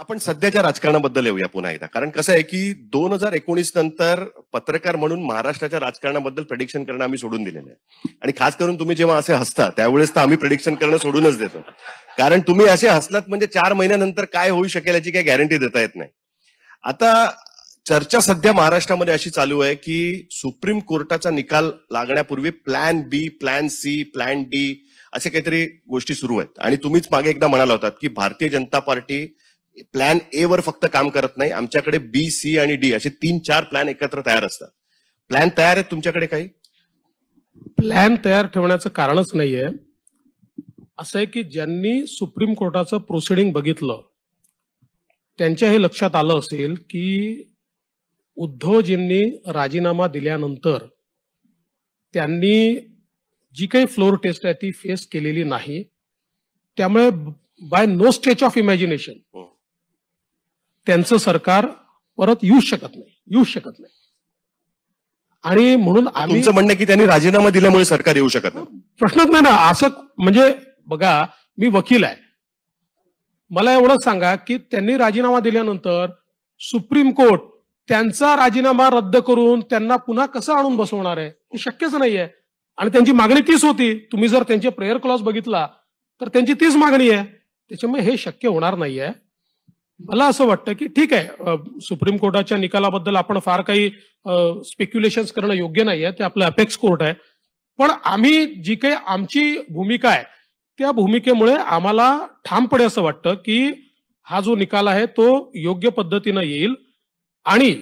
आपण सध्याच्या राजकारणाबद्दल येऊया पुन्हा एकदा कारण कसं आहे की दोन हजार एकोणीस नंतर पत्रकार म्हणून महाराष्ट्राच्या राजकारणाबद्दल प्रडिक्शन करणं आम्ही सोडून दिलेलं आहे आणि खास करून तुम्ही जेव्हा असे हसता त्यावेळेस तर आम्ही प्रडिक्शन करणं सोडूनच देतो कारण तुम्ही असे हसलात म्हणजे चार महिन्यानंतर काय होऊ शकेल याची काही गॅरंटी देता येत नाही आता चर्चा सध्या महाराष्ट्रामध्ये अशी चालू आहे की सुप्रीम कोर्टाचा निकाल लागण्यापूर्वी plan B plan C plan D असे काहीतरी गोष्टी सुरू आहेत आणि तुम्हीच मागे एकदा म्हणाला होतात की भारतीय जनता पार्टी प्लॅन ए वर फक्त काम करत नाही आमच्याकडे बी सी आणि डी असे तीन चार प्लॅन एकत्र तयार असतात प्लॅन तयार आहेत तुमच्याकडे काही प्लॅन तयार ठेवण्याचं कारणच नाहीये असं आहे की ज्यांनी सुप्रीम कोर्टाचं प्रोसिडिंग बघितलं त्यांच्या हे लक्षात आलं असेल की उद्धवजींनी राजीनामा दिल्यानंतर त्यांनी जी काही फ्लोर टेस्ट आहे ती फेस केलेली नाही त्यामुळे by no stretch of imagination त्यांचं सरकार परत येऊ शकत नाही येऊ शकत नाही आणि म्हणून आम्ही म्हणणं की त्यांनी राजीनामा दिल्यामुळे सरकार येऊ शकत नाही प्रश्नच नाही ना असं म्हणजे बघा मी वकील आहे मला एवढं सांगा की त्यांनी राजीनामा दिल्यानंतर सुप्रीम कोर्ट त्यांचा राजीनामा रद्द करून त्यांना पुन्हा कसं आणून बसवणार आहे हे शक्यच नाहीये आणि त्यांची मागणी तीच होती तुम्ही जर त्यांचे प्रेयर क्लॉज बघितला तर त्यांची तीच मागणी आहे त्याच्यामुळे हे शक्य होणार नाहीये मला असं वाटतं की ठीक आहे सुप्रीम कोर्टाच्या निकालाबद्दल आपण फार काही स्पेक्युलेशन करणं योग्य नाही आहे ते आपलं अपेक्स कोर्ट आहे पण आम्ही जी काही आमची भूमिका आहे त्या भूमिकेमुळे आम्हाला ठामपणे असं वाटतं की हा जो निकाल आहे तो योग्य पद्धतीनं येईल आणि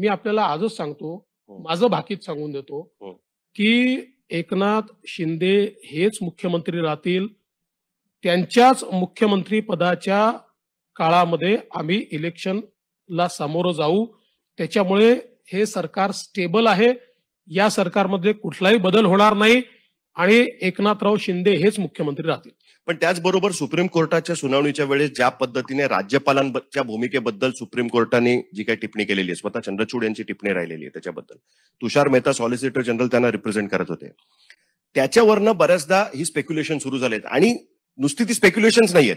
मी आपल्याला आजच सांगतो हो. माझं भाकीत सांगून देतो हो. की एकनाथ शिंदे हेच मुख्यमंत्री राहतील त्यांच्याच मुख्यमंत्री पदाच्या काळामध्ये आम्ही इलेक्शनला सामोरं जाऊ त्याच्यामुळे हे सरकार स्टेबल आहे या सरकारमध्ये कुठलाही बदल होणार नाही आणि एकनाथराव शिंदे हेच मुख्यमंत्री राहतील पण त्याचबरोबर सुप्रीम कोर्टाच्या सुनावणीच्या वेळेस ज्या पद्धतीने राज्यपालांच्या भूमिकेबद्दल सुप्रीम कोर्टाने जी काही टिप्पणी केलेली आहे स्वतः चंद्रचूड यांची टिप्पणी राहिलेली आहे त्याच्याबद्दल तुषार मेहता सॉलिसिटर जनरल त्यांना रिप्रेझेंट करत होते त्याच्यावरनं बऱ्याचदा ही स्पेक्युलेशन सुरू झालेत आणि नुसती ती स्पेक्युलेशन नाही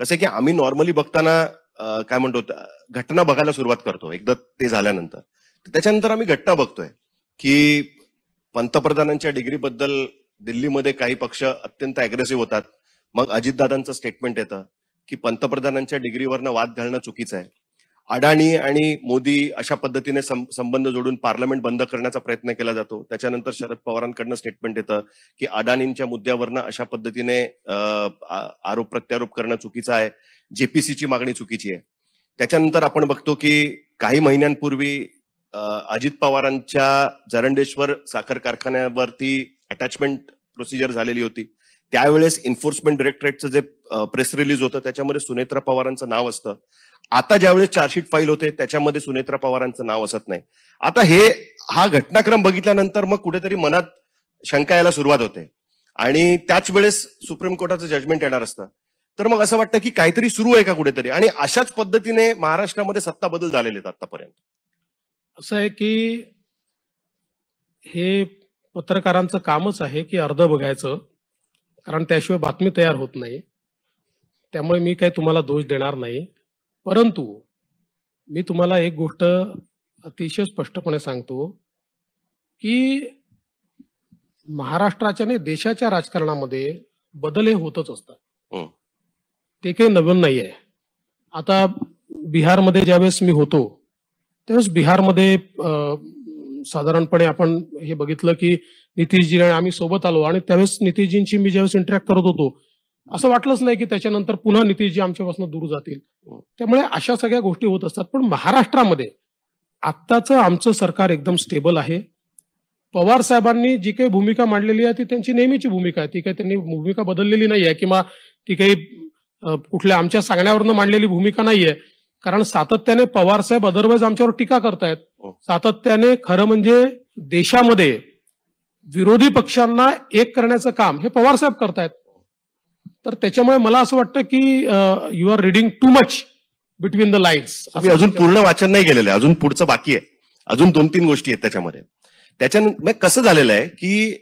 कसं की आम्ही नॉर्मली बघताना काय म्हणतो घटना बघायला सुरुवात करतो एकदा ते झाल्यानंतर त्याच्यानंतर आम्ही घटना बघतोय की पंतप्रधानांच्या डिग्रीबद्दल दिल्लीमध्ये काही पक्ष अत्यंत अग्रेसिव्ह होतात मग अजितदादांचं स्टेटमेंट येतं की पंतप्रधानांच्या डिग्रीवरनं वाद घालणं चुकीचं आहे अडाणी आणि मोदी अशा पद्धतीने संबंध जोडून पार्लमेंट बंद करण्याचा प्रयत्न केला जातो त्याच्यानंतर शरद पवारांकडनं स्टेटमेंट येतं की अडाणींच्या मुद्द्यावरनं अशा पद्धतीने आरोप प्रत्यारोप करणं चुकीचं आहे जेपीसीची मागणी चुकीची आहे त्याच्यानंतर आपण बघतो की काही महिन्यांपूर्वी अजित पवारांच्या जरंडेश्वर साखर कारखान्यावरती अटॅचमेंट प्रोसिजर झालेली होती त्यावेळेस एन्फोर्समेंट डिरेक्टरेटचं जे प्रेस रिलीज होतं त्याच्यामध्ये सुनेत्रा पवारांचं नाव असतं आता ज्यावेळेस चार्जशीट फाईल होते त्याच्यामध्ये सुनेत्रा पवारांचं नाव असत नाही आता हे हा घटनाक्रम बघितल्यानंतर मग कुठेतरी मनात शंका यायला सुरुवात होते आणि त्याच वेळेस सुप्रीम कोर्टाचं जजमेंट येणार असतं तर मग असं वाटतं की काहीतरी सुरू आहे का कुठेतरी आणि अशाच पद्धतीने महाराष्ट्रामध्ये सत्ता बदल झालेले आहेत आतापर्यंत असं आहे की हे पत्रकारांचं कामच आहे की अर्ध बघायचं कारण त्याशिवाय बातमी तयार होत नाही त्यामुळे मी काही तुम्हाला दोष देणार नाही परंतु मी तुम्हाला एक गोष्ट अतिशय स्पष्टपणे सांगतो की महाराष्ट्राच्या आणि देशाच्या राजकारणामध्ये बदल हे होतच असतात हो. ते काही नवीन नाही आहे आता बिहारमध्ये ज्यावेळेस मी होतो त्यावेळेस बिहारमध्ये साधारणपणे आपण हे बघितलं की नितीशजी आणि आम्ही सोबत आलो आणि त्यावेळेस नितीशजींची मी ज्यावेळेस इंटरॅक्ट करत होतो असं वाटलंच नाही की त्याच्यानंतर पुन्हा नितीशजी आमच्यापासून दूर जातील हो. त्यामुळे अशा सगळ्या गोष्टी होत असतात पण महाराष्ट्रामध्ये आत्ताचं आमचं सरकार एकदम स्टेबल आहे पवार साहेबांनी जी काही भूमिका मांडलेली आहे ती त्यांची नेहमीची भूमिका आहे ती काही त्यांनी भूमिका बदललेली नाही आहे किंवा ती काही कुठल्या आमच्या सांगण्यावरनं मांडलेली भूमिका नाहीये कारण सातत्याने पवार साहेब अदरवाईज आमच्यावर टीका करतायत हो. सातत्याने खरं म्हणजे देशामध्ये विरोधी पक्षांना एक करण्याचं काम हे पवार साहेब करतायत तर त्याच्यामुळे मला असं वाटतं की you are reading too much between the lines अजून पूर्ण वाचन नाही गेलेलं आहे अजून पुढचं बाकी आहे अजून दोन तीन गोष्टी आहेत त्याच्यामध्ये त्याच्या म्हणजे कसं झालेलं आहे की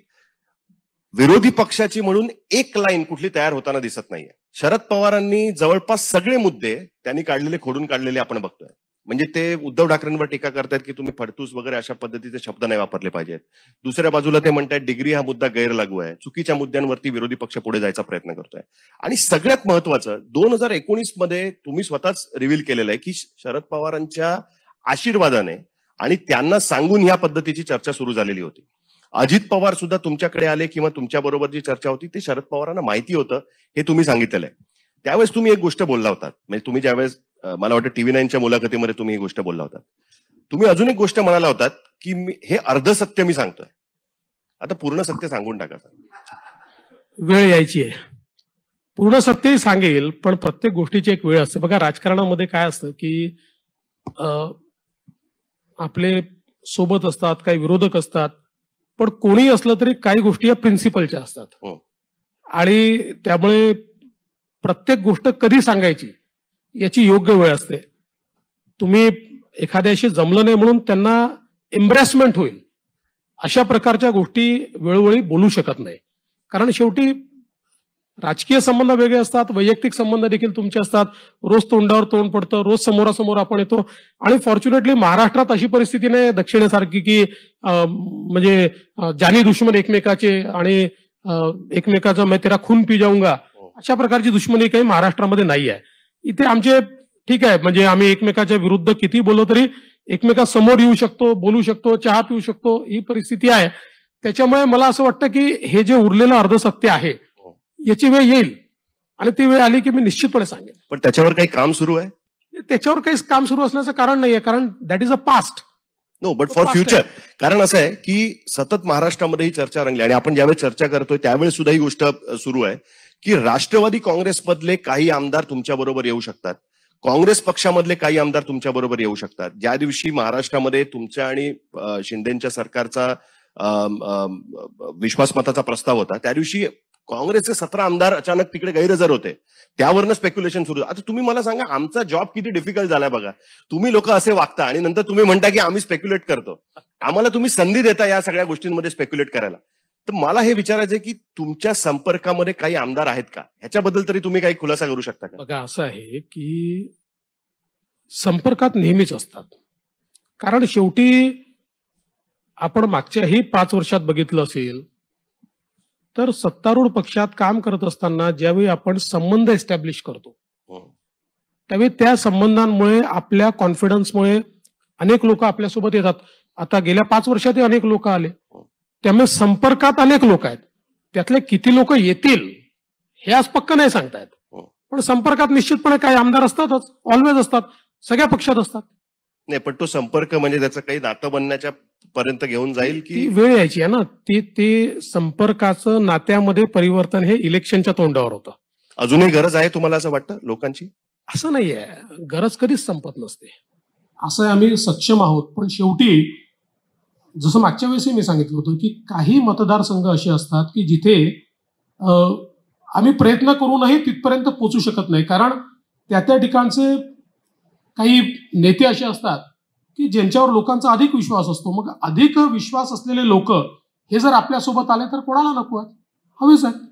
विरोधी पक्षाची म्हणून एक लाईन कुठली तयार होताना दिसत नाहीये शरद पवारांनी जवळपास सगळे मुद्दे त्यांनी काढलेले खोडून काढलेले आपण बघतोय म्हणजे ते उद्धव ठाकरेंवर टीका करतायत की तुम्ही फडतूस वगैरे अशा पद्धतीचे शब्द नाही वापरले पाहिजेत दुसऱ्या बाजूला ते म्हणतात डिग्री हा मुद्दा गैरलागू आहे चुकीच्या मुद्द्यांवरती विरोधी पक्ष पुढे जायचा प्रयत्न करतोय आणि सगळ्यात महत्वाचं दोन हजार एकोणीस मध्ये तुम्ही स्वतःच रिव्हील केलेलं आहे की शरद पवारांच्या आशीर्वादाने आणि त्यांना सांगून ह्या पद्धतीची चर्चा सुरू झालेली होती अजित पवार सुद्धा तुमच्याकडे आले किंवा तुमच्या बरोबर जी चर्चा होती ते शरद पवारांना माहिती होतं हे तुम्ही सांगितलेलं आहे त्यावेळेस तुम्ही एक गोष्ट बोलला होता म्हणजे तुम्ही ज्यावेळेस मला वाटतं टीव्ही नाईनच्या मुलाखतीमध्ये तुम्ही ही गोष्ट बोलला होता तुम्ही अजून एक गोष्ट म्हणाला होतात की हे अर्ध सत्य मी सांगतोय आता पूर्ण सत्य सांगून टाका वेळ यायची आहे पूर्ण सत्यही सांगेल पण प्रत्येक गोष्टीची एक वेळ असते बघा राजकारणामध्ये काय असतं की आपले सोबत असतात काही विरोधक असतात पण कोणी असलं तरी काही गोष्टी या प्रिन्सिपलच्या असतात हो. आणि त्यामुळे प्रत्येक गोष्ट कधी सांगायची याची योग्य वेळ असते तुम्ही एखाद्याशी जमलं नाही म्हणून त्यांना एम्ब्रेसमेंट होईल अशा प्रकारच्या गोष्टी वेळोवेळी बोलू शकत नाही कारण शेवटी राजकीय संबंध वेगळे असतात वैयक्तिक संबंध देखील तुमचे असतात रोज तोंडावर तोंड पडतं रोज समोरासमोर आपण येतो आणि फॉर्च्युनेटली महाराष्ट्रात अशी परिस्थिती नाही दक्षिणेसारखी की म्हणजे जानी दुश्मन एकमेकाचे आणि एकमेकाचा मैं तेरा खून पी जाऊंगा हो. अशा प्रकारची दुश्मनी काही महाराष्ट्रामध्ये नाही आहे इथे आमचे ठीक आहे म्हणजे आम्ही एकमेकाच्या विरुद्ध किती बोललो तरी एकमेका समोर येऊ शकतो बोलू शकतो चहा पिऊ शकतो ही परिस्थिती आहे त्याच्यामुळे मला असं वाटतं की हे जे उरलेलं अर्धसत्य आहे हो. याची वेळ येईल आणि ती वेळ आली की मी निश्चितपणे सांगेन पण त्याच्यावर काही काम सुरू आहे त्याच्यावर काही काम सुरू असण्याचं कारण नाहीये कारण that is a past no but for future कारण असं आहे की सतत महाराष्ट्रामध्ये ही चर्चा रंगली आणि आपण ज्यावेळेस चर्चा करतोय त्यावेळेस सुद्धा ही गोष्ट सुरू आहे की राष्ट्रवादी काँग्रेसमधले काही आमदार तुमच्या बरोबर येऊ शकतात काँग्रेस पक्षामधले काही आमदार तुमच्या बरोबर येऊ शकतात ज्या दिवशी महाराष्ट्रामध्ये तुमच्या आणि शिंदेच्या सरकारचा विश्वासमताचा प्रस्ताव होता त्या दिवशी काँग्रेसचे सतरा आमदार अचानक तिकडे गैरहजर होते त्यावरनं स्पेक्युलेशन सुरू आता तुम्ही मला सांगा आमचा जॉब किती डिफिकल्ट झालाय बघा तुम्ही लोक असे वागता आणि नंतर तुम्ही म्हणता की आम्ही स्पेक्युलेट करतो आम्हाला तुम्ही संधी देता या सगळ्या गोष्टींमध्ये स्पेक्युलेट करायला तर मला हे विचारायचं की तुमच्या संपर्कामध्ये काही आमदार आहेत का ह्याच्याबद्दल तरी तुम्ही काही खुलासा करू शकता का बघा असं आहे की संपर्कात नेहमीच असतात कारण शेवटी आपण मागच्याही पाच वर्षात बघितलं असेल तर सत्तारूढ पक्षात काम करत असताना ज्यावेळी आपण संबंध एस्टॅब्लिश करतो त्यावेळी त्या संबंधांमुळे आपल्या कॉन्फिडन्समुळे अनेक लोक आपल्यासोबत येतात आता गेल्या पाच वर्षातही अनेक लोक आले त्यामुळे संपर्कात अनेक लोक आहेत त्यातले किती लोक येतील हे आज पक्क नाही सांगतायत हो. पण संपर्कात निश्चितपणे काही आमदार असतातच ऑलवेज असतात सगळ्या पक्षात असतात नाही पण तो संपर्क म्हणजे त्याचं काही नातं बनण्याच्या पर्यंत घेऊन जाईल की वेळ यायची आहे ना ती ते संपर्काचं नात्यामध्ये परिवर्तन हे इलेक्शनच्या तोंडावर होतं अजूनही गरज आहे तुम्हाला असं वाटतं लोकांची असं नाहीये गरज कधीच संपत नसते असं आम्ही सक्षम आहोत पण शेवटी जसं मागच्या वेळेसही मी सांगितलं होतं की काही मतदारसंघ असे असतात की जिथे आम्ही प्रयत्न करूनही तिथपर्यंत पोचू शकत नाही कारण त्या त्या ठिकाणचे काही नेते असे असतात की ज्यांच्यावर लोकांचा अधिक विश्वास असतो मग अधिक विश्वास असलेले लोक हे जर आपल्यासोबत आले तर कोणाला नको आहेत हवेच आहेत